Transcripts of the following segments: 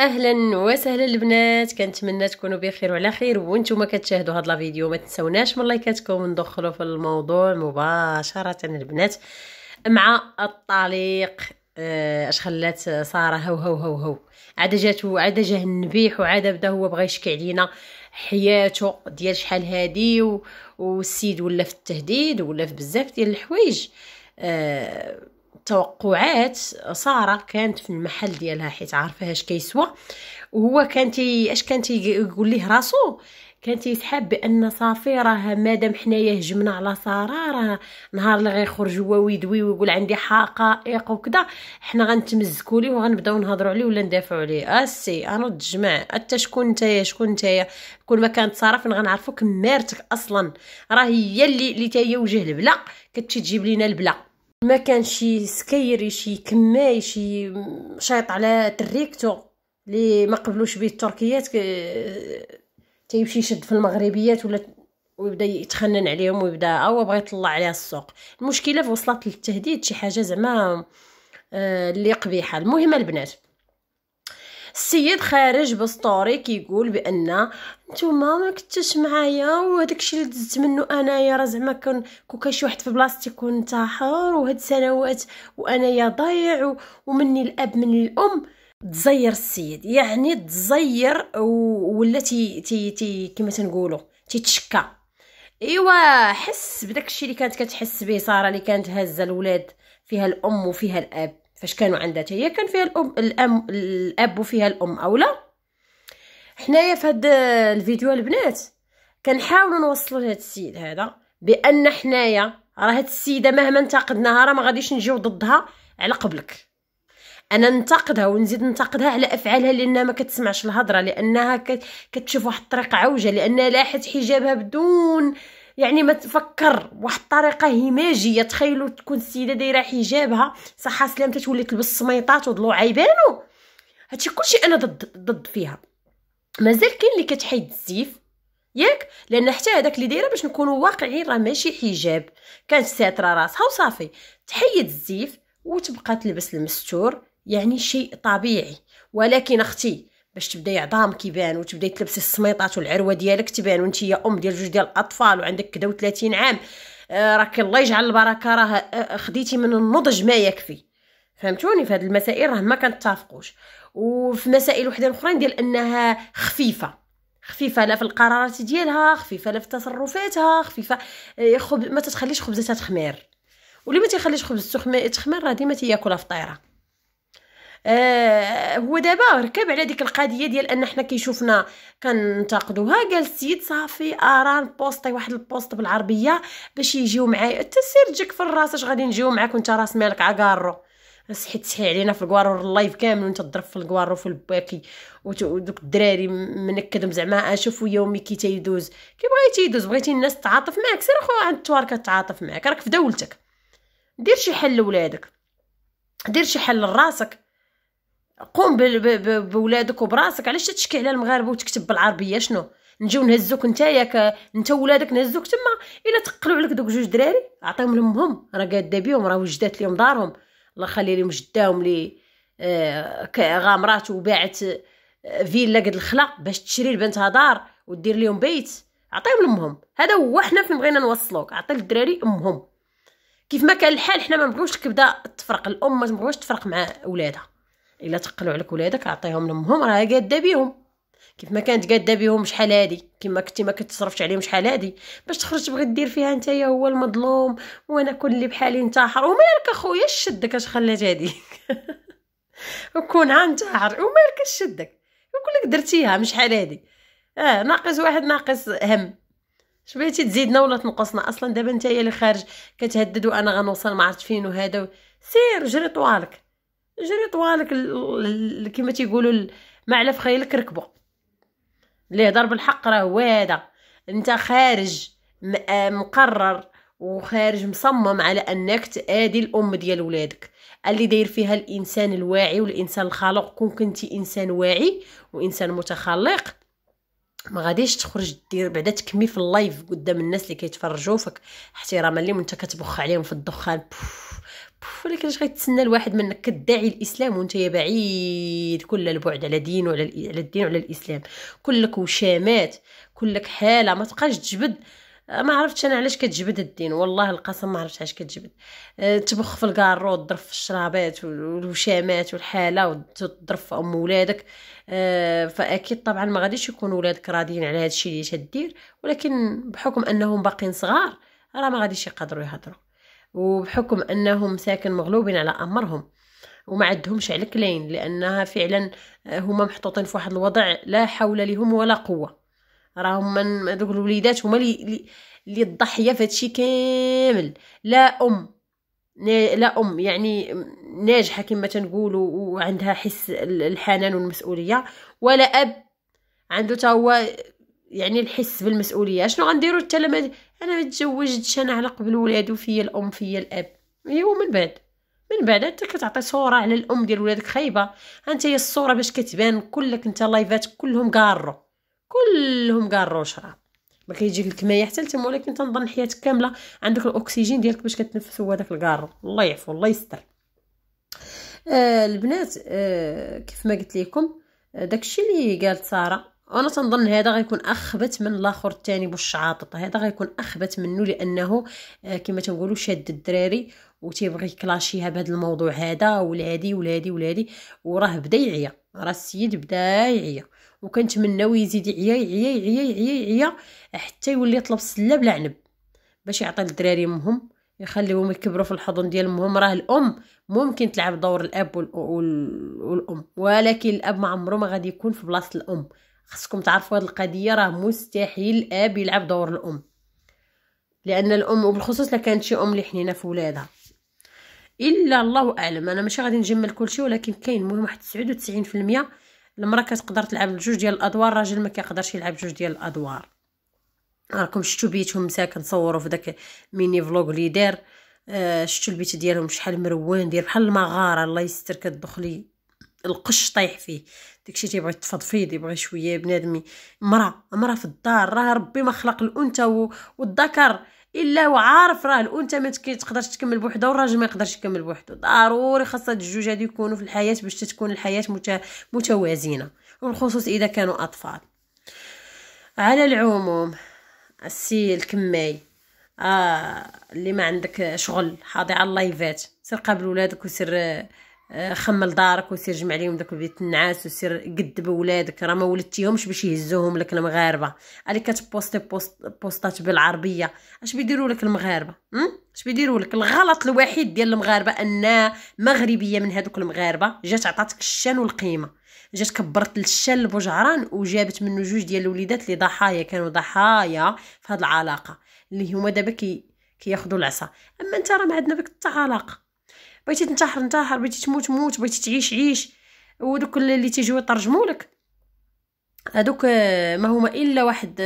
اهلا وسهلا البنات كنتمنى تكونوا بخير وعلى خير وانتم كتشاهدوا هاد الفيديو ما تنساوناش من لايكاتكم ندخلوا في الموضوع مباشره البنات مع الطليق آه، اش خلات ساره هو هو هو هو عاد جاتو عاد جاه النبيح وعاد بدا هو بغى يشكي علينا حياته ديال شحال هادي و... والسيد ولا في التهديد ولا في بزاف ديال الحوايج أه توقعات ساره كانت في المحل ديالها حيت عارفه اش كيسوى وهو كان تي اش كان تيقول ليه راسو كان تيسحب بان صافي راه مادام حنايا هجمنا على ساره راه نهار اللي غيخرج هو ويدوي ويقول عندي حقائق وكذا حنا غنتمزكوا ليه وغنبداو نهضروا عليه ولا ندافعوا عليه اسي انا تجمع انت شكون نتايا شكون نتايا كل ما كانت ساره فين غنعرفوك كمارتك اصلا راه هي اللي اللي تاهي وجه البلا كتجي تجيب لينا البلا ما كان شي سكيري شي كماي شي شايط على تريكتو لي ما قبلوش به التركيات تيمشي يشد في المغربيات ولا ويبدا يتخنن عليهم ويبدا هو بغى يطلع عليها السوق المشكله في وصلت للتهديد شي حاجه زعما آه، اللي قبيحه المهم البنات السيد خارج بسطوري كيقول بان نتوما ما كنتش معايا وهداك الشيء اللي دزت منه انايا راه زعما كان شي واحد في بلاصتي يكون انتحر وهاد السنوات وانايا ضايع ومني الاب مني الام تزير السيد يعني تزير ولا تي تي تي كما تنقولوا تيتشكى ايوا حس بداك الشيء اللي كانت كتحس به ساره اللي كانت هزه الولاد فيها الام وفيها الاب فاش كانوا عندها هي كان فيها الام الام الاب وفيها الام اولا حنايا في هاد الفيديو البنات كنحاولوا نوصلوا لهاد السيد هذا بان حنايا راه هاد السيده مهما انتقدناها راه ما غاديش نجيو ضدها على قبلك انا ننتقدها ونزيد ننتقدها على افعالها لانها ما كتسمعش الهضره لانها كتشوف واحد الطريقه عوجه لانها لاحت حجابها بدون يعني ما تفكر واحد الطريقه هماجيه تخيلوا تكون السيده دايره حجابها صحه سلام تولي تلبس السميطات وضلوع يبانو هادشي كلشي انا ضد ضد فيها مازال كاين اللي كتحيد السيف ياك لان حتى هذاك اللي دايره باش نكونوا واقعيين راه ماشي حجاب كانت ساتره راسها وصافي تحيد الزيف وتبقى تلبس المستور يعني شيء طبيعي ولكن اختي باش تبداي عظام كيبان وتبداي تلبسي السميطات والعروه ديالك تبان وانت يا ام ديال جوج ديال الاطفال وعندك كدا و30 عام آه، راك الله يجعل البركه راه آه، آه، خديتي من النضج ما يكفي فهمتوني في هذه المسائل راه ما كنتفقوش وفي مسائل وحده اخرى ديال انها خفيفه خفيفه لا في القرارات ديالها خفيفه لا في تصرفاتها خفيفه خب... ما تتخليش خبزتها تخمر واللي ما تيخليش خبز تخمير راه ديما تياكلها فطيره آه هو دابا ركب على ديك القضيه ديال ان حنا كيشوفنا كننتقدوها قال السيد صافي اران آه، بوستي واحد البوست بالعربيه باش يجيو معايا التسير تجيك في الراس اش غادي نجيو معاك وانت راس مالك عكارو صحيت صحي علينا في الكوارو اللايف كامل وانت تضرب في الكوارو في الباكي ودوك الدراري منكدهم زعما اشوفوا آه، يومي كي تيدوز كي بغيتي يدوز بغيتي الناس تعاطف معاك سير اخو عند التواركه تعاطف معاك راك في دولتك دير شي حل لولادك دير شي حل لراسك قوم بولادك وبراسك علاش تشكي على المغاربه وتكتب بالعربيه شنو نجيو نهزوك نتايا ك نتا ولادك نهزوك تما الا تقلوا عليك دوك جوج دراري عطيهم لامهم راه قاده بيهم راه وجدات ليهم دارهم الله يخلي لهم جداهم لي آه غامرات وباعت آه، فيلا قد الخلا باش تشري لبنتها دار ودير لهم بيت عطيهم لامهم هذا هو حنا فين بغينا نوصلوك عطي الدراري امهم كيف ما كان الحال حنا ما بغيوش الكبده تفرق الام ما تفرق مع ولادها الا تقلوا عليك ولادك عطيهم لامهم راه قاده بيهم كيف ما كانت قاده بهم شحال هادي كيما كنتي ما كتصرفش عليهم شحال هادي باش تخرج تبغي دير فيها نتايا هو المظلوم وانا كل بحالي انتحر ومالك اخويا شدك اش خلات هادي وكون انتحر ومالك شدك نقول لك درتيها مش شحال هادي اه ناقص واحد ناقص هم شبيتي تزيدنا ولا تنقصنا اصلا دابا نتايا اللي خارج كتهدد وانا غنوصل ما عرفت فين وهذا سير جري طوالك جري طوالك كما تيقولوا معلف خيلك ركبه اللي يهضر بالحق راه هو هذا انت خارج آه، مقرر وخارج مصمم على انك تادي الام ديال ولادك اللي داير فيها الانسان الواعي والانسان الخالق كون كنتي انسان واعي وانسان متخلق ما غاديش تخرج دير بعدا تكمي في اللايف قدام الناس اللي كيتفرجوا فيك احتراما ليهم وانت كتبخ عليهم في الدخان بوف ولكن اش غيتسنى الواحد منك كدعي الاسلام وانت يا بعيد كل البعد على دين وعلى على الدين وعلى الاسلام كلك وشامات كلك حاله ما تبقاش تجبد ما عرفتش انا علاش كتجبد الدين والله القسم ما عرفتش علاش كتجبد أه، تبخ في الكارو تضرب في الشرابات والوشامات والحاله وتضرب في ام ولادك أه، فاكيد طبعا ما غاديش يكون ولادك راضيين على هذا الشيء اللي تدير ولكن بحكم انهم باقيين صغار راه ما غاديش يقدروا يهضروا وبحكم أنهم ساكن مغلوبين على أمرهم وما عندهمش على كلين لأنها فعلا آه، هما محطوطين في واحد الوضع لا حول لهم ولا قوة راهم من دوك الوليدات هما اللي اللي الضحيه في هادشي كامل لا ام لا ام يعني ناجحه كما تنقولوا وعندها حس الحنان والمسؤوليه ولا اب عنده تا هو يعني الحس بالمسؤوليه شنو غنديروا حتى لما انا ما تزوجتش انا على قبل ولاد وفيا الام فيا الاب ايوا من بعد من بعد انت كتعطي صوره على الام ديال ولادك خايبه انت هي الصوره باش كتبان كلك انت لايفات كلهم قارو كلهم قارو شراب ما كيجيك الكمايه حتى لتم ولكن تنظن حياتك كامله عندك الاكسجين ديالك باش كتنفس هو داك القارو الله يعفو الله يستر آه البنات آه كيف ما قلت لكم آه، داكشي اللي قالت ساره وانا تنظن هذا غيكون اخبت من الاخر الثاني بالشعاطط هذا غيكون اخبت منه لانه آه، كما تنقولوا شاد الدراري وتيبغي كلاشيها بهذا الموضوع هذا ولادي ولادي ولادي وراه بدا يعيا راه السيد بدا يعيا وكنتمناو يزيد يعيا يعيا يعيا يعيا يعيا حتى يولي يطلب السله بلا عنب باش يعطي للدراري مهم يخليهم يكبروا في الحضن ديال مهم راه الام ممكن تلعب دور الاب والام ولكن الاب ما عمره ما غادي يكون في بلاصه الام خصكم تعرفوا هذه القضيه راه مستحيل الاب يلعب دور الام لان الام وبالخصوص لا كانت شي ام اللي حنينه في ولادها الا الله اعلم انا ماشي غادي نجمل كلشي ولكن كاين المهم واحد 99% المراه كتقدر تلعب جوج ديال الادوار الراجل ما كيقدرش يلعب جوج ديال الادوار راكم شفتوا بيتهم مساكن صوروا في داك ميني فلوغ اللي دار آه شفتوا البيت ديالهم شحال مروان دير بحال المغاره الله يستر كتدخلي القش طايح فيه داكشي تيبغي التفضفيض يبغي شويه بنادمي مرا مرا في الدار راه ربي ما خلق الانثى والذكر الا وعارف راه الانثى ما تقدرش تكمل بوحدها والراجل ما يقدرش يكمل بوحدو ضروري خاص هاد الجوج هادو يكونوا في الحياه باش تكون الحياه مت... متوازنه وبالخصوص اذا كانوا اطفال على العموم السي الكماي آه اللي ما عندك شغل حاضي على اللايفات سير قابل ولادك وسير آه آه، خمل دارك وسير جمع عليهم داك البيت النعاس وسير قد بولادك راه ما ولدتيهمش باش يهزوهم لك المغاربه اللي كتبوستي بوست بوستات بالعربيه اش بيديروا لك المغاربه اش بيديروا لك الغلط الوحيد ديال المغاربه ان مغربيه من هذوك المغاربه جات عطاتك الشان والقيمه جات كبرت الشان لبوجعران وجابت منه جوج ديال الوليدات اللي ضحايا كانوا ضحايا في هذه العلاقه اللي هما دابا كي كياخذوا العصا اما انت راه ما عندنا بك حتى علاقه بغيتي تنتحر انتحر بغيتي تموت موت بغيتي تعيش عيش ودوك اللي تيجيو يترجموا لك هذوك آه، ما هما الا واحد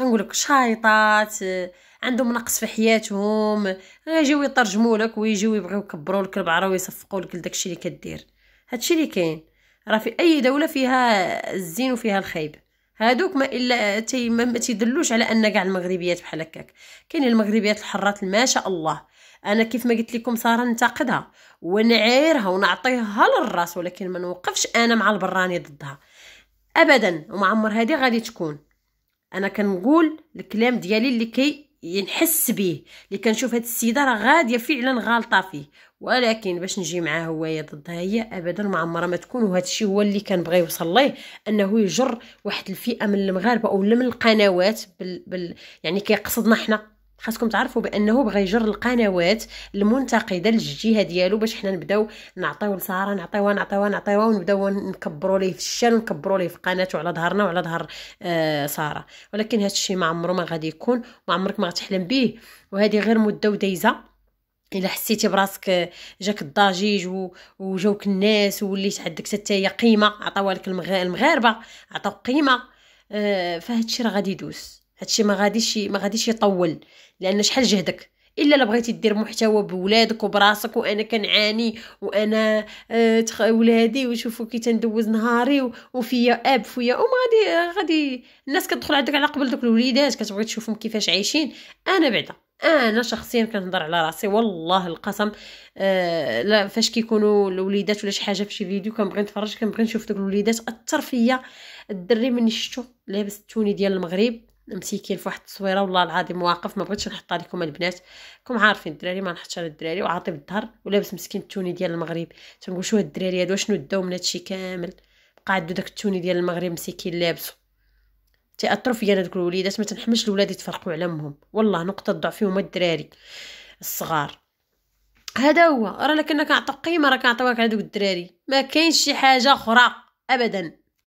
غنقول آه، لك شايطات آه، عندهم نقص في حياتهم غيجيو يترجموا لك ويجيو يبغيو يكبروا لك البعره ويصفقوا لك لداكشي اللي كدير هادشي اللي كاين راه في اي دوله فيها الزين وفيها الخايب هادوك ما الا تي ما تيدلوش على ان كاع المغربيات بحال هكاك كاين المغربيات الحرات ما شاء الله انا كيف ما قلت لكم ساره ننتقدها ونعيرها ونعطيها للراس ولكن ما نوقفش انا مع البراني ضدها ابدا وما عمر هذه غادي تكون انا كنقول الكلام ديالي اللي كي ينحس به اللي كنشوف هاد السيده راه غاديه فعلا غالطه فيه ولكن باش نجي معاه هو ضدها هي ابدا ما عمرها ما تكون وهذا الشيء هو اللي كنبغي يوصل ليه انه يجر واحد الفئه من المغاربه او من القنوات بال, بال يعني كيقصدنا حنا خاصكم تعرفوا بانه بغى يجر القنوات المنتقده للجهه ديالو باش حنا نبداو نعطيو لساره نعطيوها نعطيوها نعطيوها ونبداو نكبروا ليه في الشان ونكبروا ليه في قناته على ظهرنا وعلى ظهر آه ساره ولكن هذا الشيء ما عمره ما غادي يكون ما عمرك ما غتحلم به وهذه غير مده ودايزه الا حسيتي براسك جاك الضجيج وجاوك الناس وليت عندك حتى هي قيمه عطاوها لك المغاربه عطاو قيمه آه، فهادشي راه غادي يدوز هادشي ما غاديش ما غاديش يطول لان شحال جهدك الا لا بغيتي دير محتوى بولادك وبراسك وانا كنعاني وانا آه، تخ... ولادي وشوفوا كي تندوز نهاري وفيا اب فيا ام غادي غادي الناس كتدخل عندك على قبل دوك الوليدات كتبغي تشوفهم كيفاش عايشين انا بعدا انا شخصيا كنهضر على راسي والله القسم آه لا فاش كيكونوا الوليدات ولا شي حاجه في شي فيديو كنبغي نتفرج كنبغي نشوف دوك الوليدات اثر فيا الدري من شفتو لابس التوني ديال المغرب مسيكين فواحد التصويره والله العظيم واقف ما بغيتش نحطها لكم البنات راكم عارفين الدراري ما نحطش على الدراري وعاطي بالظهر ولابس مسكين التوني ديال المغرب تنقول شو هاد الدراري هادو شنو داو من هادشي كامل قعدوا داك التوني ديال المغرب مسكين لابسو تاثروا فيا انا دوك الوليدات ما تنحملش الولاد يتفرقوا على امهم والله نقطه ضعفهم هما الدراري الصغار هذا هو راه لكنك كنعطيو قيمه راه كنعطيوها على دوك الدراري ما كاينش شي حاجه اخرى ابدا